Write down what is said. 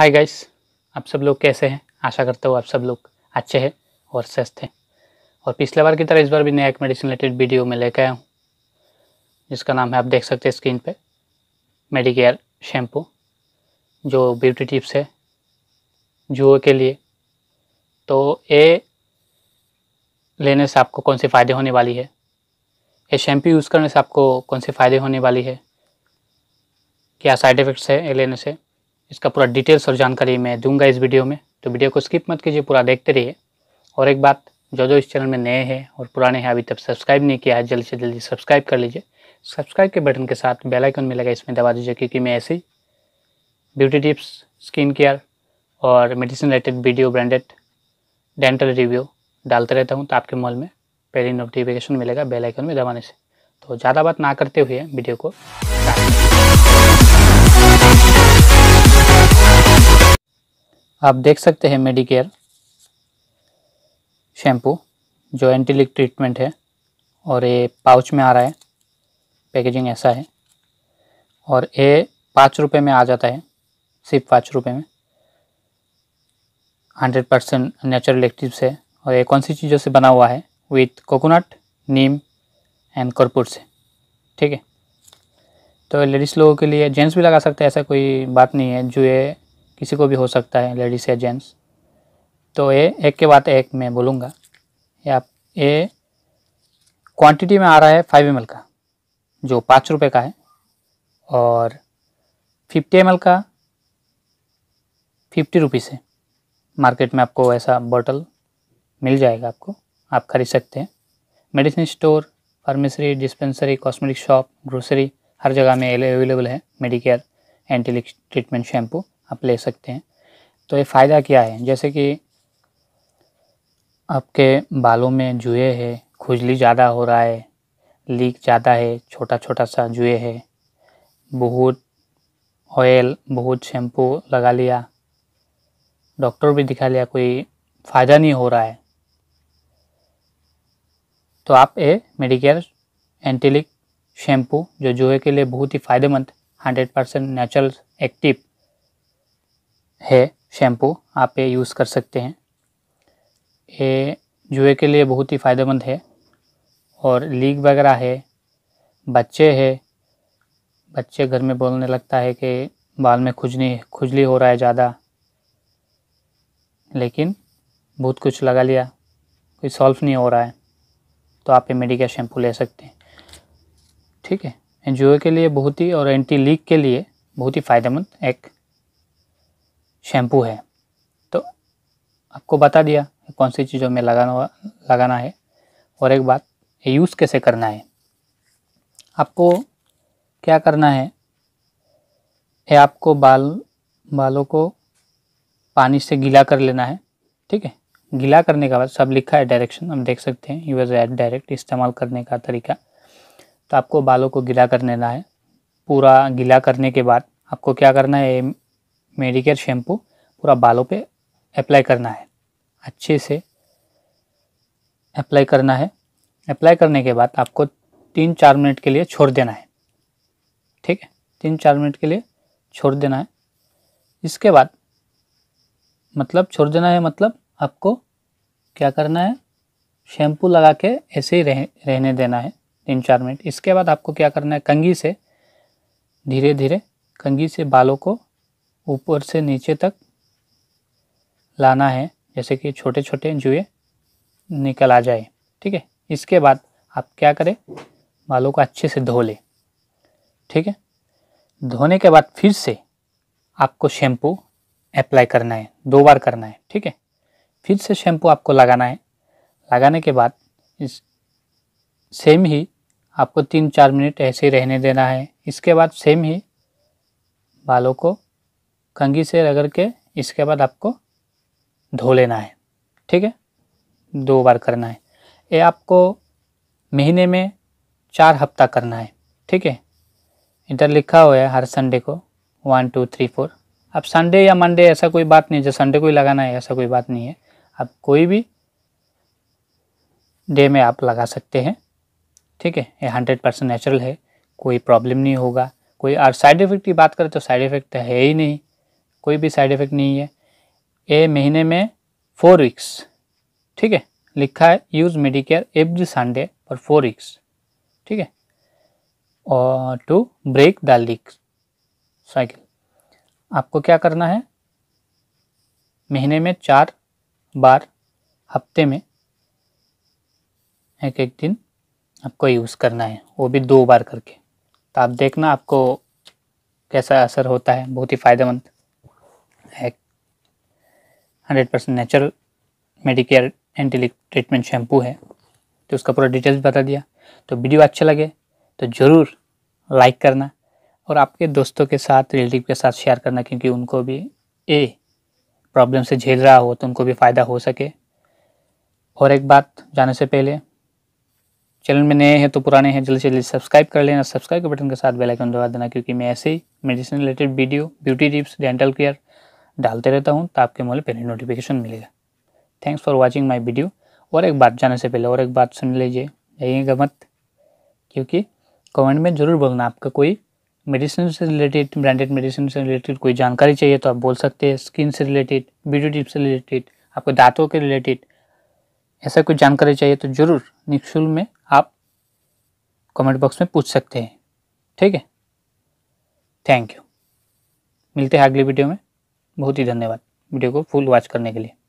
hi guys आप सब लोग कैसे हैं आशा करता हूँ आप सब लोग अच्छे हैं और स्वस्थ हैं और पिछले बार की तरह इस बार भी नया एक मेडिसिन रिलेटेड वीडियो में लेकर आया हूँ जिसका नाम है आप देख सकते हैं स्क्रीन पे मेडिकेयर शैम्पू जो ब्यूटी टिप्स है जुओ के लिए तो ये लेने से आपको कौन से फ़ायदे होने वाली है ये शैम्पू यूज़ करने से आपको कौन से फ़ायदे होने वाली है क्या साइड इफ़ेक्ट्स है ये लेने से इसका पूरा डिटेल्स और जानकारी मैं दूंगा इस वीडियो में तो वीडियो को स्किप मत कीजिए पूरा देखते रहिए और एक बात जो जो इस चैनल में नए हैं और पुराने हैं अभी तक सब्सक्राइब नहीं किया है जल्दी से जल्दी सब्सक्राइब कर लीजिए सब्सक्राइब के बटन के साथ बेल आइकन में लगा इसमें दबा दीजिए क्योंकि मैं ऐसे ही ब्यूटी टिप्स स्किन केयर और medicine related video branded dental review डालते रहता हूँ तो आपके मॉल में पहले नोटिफिकेशन मिलेगा बेल आइकन में दबाने से तो ज़्यादा बात ना करते हुए वीडियो को आप देख सकते हैं मेडिकेयर शैम्पू जो एंटीलिक ट्रीटमेंट है और ये पाउच में आ रहा है पैकेजिंग ऐसा है और ये पाँच रुपये में आ जाता है सिर्फ पाँच रुपये में हंड्रेड परसेंट नेचुरल एक्टिव से और ये कौन सी चीज़ों से बना हुआ है विथ कोकोनट नीम एंड कर्पूर से ठीक है तो लेडीज़ लोगों के लिए जेंट्स भी लगा सकते हैं ऐसा कोई बात नहीं है जो ये किसी को भी हो सकता है लेडीज या जेंट्स तो ये एक के बाद एक मैं बोलूँगा या आप ये क्वांटिटी में आ रहा है फाइव एम का जो पाँच रुपये का है और फिफ्टी एम का फिफ्टी रुपीज़ है मार्केट में आपको ऐसा बॉटल मिल जाएगा आपको आप खरीद सकते हैं medicine store pharmacy dispensary cosmetic shop grocery हर जगह में अवेलेबल है मेडिकेयर एंटीलिक ट्रीटमेंट शैम्पू आप ले सकते हैं तो ये फ़ायदा क्या है जैसे कि आपके बालों में जुए है खुजली ज़्यादा हो रहा है लीक ज़्यादा है छोटा छोटा सा जुए है बहुत ऑयल बहुत शैम्पू लगा लिया डॉक्टर भी दिखा लिया कोई फ़ायदा नहीं हो रहा है तो आप ये मेडिकेयर एंटीलिक शैम्पू जो जुए के लिए बहुत ही फ़ायदेमंद हंड्रेड परसेंट नेचुरल एक्टिव है शैम्पू आप ये यूज़ कर सकते हैं ये जुए के लिए बहुत ही फ़ायदेमंद है और लीक वगैरह है बच्चे है बच्चे घर में बोलने लगता है कि बाल में खुजनी खुजली हो रहा है ज़्यादा लेकिन बहुत कुछ लगा लिया कोई सॉल्व नहीं हो रहा है तो आप ये मेडिकल शैम्पू ले सकते हैं ठीक है एनजीओ के लिए बहुत ही और एंटी लीक के लिए बहुत ही फ़ायदेमंद एक शैम्पू है तो आपको बता दिया कौन सी चीज़ों में लगाना लगाना है और एक बात यूज़ कैसे करना है आपको क्या करना है ये आपको बाल बालों को पानी से गीला कर लेना है ठीक है गीला करने के बाद सब लिखा है डायरेक्शन हम देख सकते हैं यूज एड डायरेक्ट इस्तेमाल करने का तरीका तो आपको बालों को गीला कर लेना है पूरा गीला करने के बाद आपको क्या करना है मेडिकेयर शैम्पू पूरा बालों पे अप्लाई करना है अच्छे से अप्लाई करना है अप्लाई करने के बाद आपको तीन चार मिनट के लिए छोड़ देना है ठीक है तीन चार मिनट के लिए छोड़ देना है इसके बाद मतलब छोड़ देना है मतलब आपको क्या करना है शैम्पू लगा के ऐसे ही रह, रहने देना है तीन चार मिनट इसके बाद आपको क्या करना है कंघी से धीरे धीरे कंघी से बालों को ऊपर से नीचे तक लाना है जैसे कि छोटे छोटे जुए निकल आ जाए ठीक है इसके बाद आप क्या करें बालों को अच्छे से धो लें ठीक है धोने के बाद फिर से आपको शैम्पू अप्लाई करना है दो बार करना है ठीक है फिर से शैम्पू आपको लगाना है लगाने के बाद इस सेम ही आपको तीन चार मिनट ऐसे ही रहने देना है इसके बाद सेम ही बालों को कंघी से रगड़ के इसके बाद आपको धो लेना है ठीक है दो बार करना है ये आपको महीने में चार हफ्ता करना है ठीक है इधर लिखा हुआ है हर संडे को वन टू थ्री फोर अब संडे या मंडे ऐसा कोई बात नहीं जो संडे को ही लगाना है ऐसा कोई बात नहीं है आप कोई भी डे में आप लगा सकते हैं ठीक है ये हंड्रेड परसेंट नेचुरल है कोई प्रॉब्लम नहीं होगा कोई और साइड इफ़ेक्ट की बात करें तो साइड इफ़ेक्ट है ही नहीं कोई भी साइड इफ़ेक्ट नहीं है ए महीने में फोर वीक्स ठीक है लिखा है use Medicare every Sunday for four weeks ठीक है और to break the lice cycle आपको क्या करना है महीने में चार बार हफ्ते में एक एक दिन आपको यूज़ करना है वो भी दो बार करके तो आप देखना आपको कैसा असर होता है बहुत ही फ़ायदेमंद है hundred percent natural Medicare anti lice treatment shampoo है तो उसका पूरा डिटेल्स बता दिया तो वीडियो अच्छा लगे तो ज़रूर लाइक करना और आपके दोस्तों के साथ रिलेटिव के साथ शेयर करना क्योंकि उनको भी ए प्रॉब्लम से झेल रहा हो तो उनको भी फ़ायदा हो सके और एक बात जाने से पहले चैनल में नए हैं तो पुराने हैं जल्दी से जल्दी सब्सक्राइब कर लेना सब्सक्राइब के बटन के साथ बेल आइकन दबा देना क्योंकि मैं ऐसे ही medicine related video beauty tips dental care डालते रहता हूँ तो आपके मोबाइल पर नोटिफिकेशन मिलेगा thanks for watching my video और एक बात जाने से पहले और एक बात सुन लीजिए जाइएगा मत क्योंकि कमेंट में ज़रूर बोलना आपका कोई मेडिसिन से रिलेटेड ब्रांडेड मेडिसिन से रिलेटेड कोई जानकारी चाहिए तो आप बोल सकते हैं स्किन से रिलेटेड ब्यूटी टिप से रिलेटेड आपके दांतों के रिलेटेड ऐसा कोई जानकारी चाहिए तो ज़रूर निःशुल्क में आप कमेंट बॉक्स में पूछ सकते हैं ठीक है थैंक यू मिलते हैं अगले वीडियो में बहुत ही धन्यवाद वीडियो को फुल वॉच करने के लिए